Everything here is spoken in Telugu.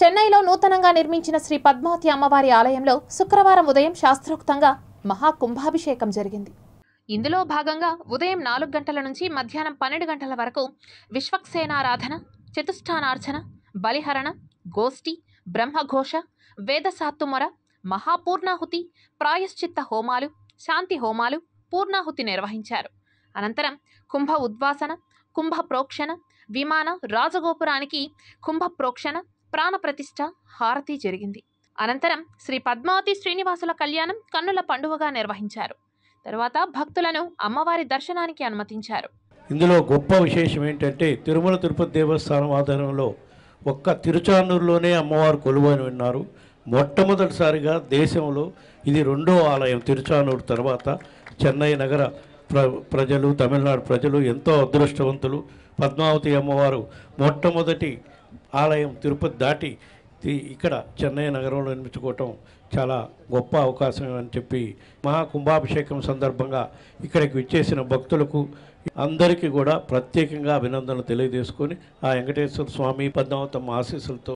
చెన్నైలో నూతనంగా నిర్మించిన శ్రీ పద్మావతి అమ్మవారి ఆలయంలో శుక్రవారం ఉదయం శాస్త్రోక్తంగా మహాకుంభాభిషేకం జరిగింది ఇందులో భాగంగా ఉదయం నాలుగు గంటల నుంచి మధ్యాహ్నం పన్నెండు గంటల వరకు విశ్వక్సేనారాధన చతుష్టానార్చన బలిహరణ గోష్ఠి బ్రహ్మఘోష వేదసాత్తుమొర మహాపూర్ణాహుతి ప్రాయశ్చిత్త హోమాలు శాంతి హోమాలు పూర్ణాహుతి నిర్వహించారు అనంతరం కుంభ ఉద్వాసన కుంభ ప్రోక్షణ విమాన రాజగోపురానికి కుంభ ప్రోక్షణ ప్రాణప్రతిష్ఠ హారతి జరిగింది అనంతరం శ్రీ పద్మావతి శ్రీనివాసుల కళ్యాణం కన్నుల పండుగగా నిర్వహించారు తర్వాత భక్తులను అమ్మవారి దర్శనానికి అనుమతించారు ఇందులో గొప్ప విశేషం ఏంటంటే తిరుమల తిరుపతి దేవస్థానం ఆధారంలో ఒక్క తిరుచానూరులోనే అమ్మవారు కొలువని విన్నారు మొట్టమొదటిసారిగా దేశంలో ఇది రెండో ఆలయం తిరుచానూరు తర్వాత చెన్నై నగర ప్ర ప్రజలు తమిళనాడు ప్రజలు ఎంతో అదృష్టవంతులు పద్మావతి అమ్మవారు మొట్టమొదటి ఆలయం తిరుపతి దాటి ఇక్కడ చెన్నై నగరంలో నిర్మించుకోవటం చాలా గొప్ప అవకాశం అని చెప్పి మహాకుంభాభిషేకం సందర్భంగా ఇక్కడికి విచ్చేసిన భక్తులకు అందరికీ కూడా ప్రత్యేకంగా అభినందనలు తెలియజేసుకొని ఆ వెంకటేశ్వర స్వామి పద్మావతమ్మ ఆశీస్సులతో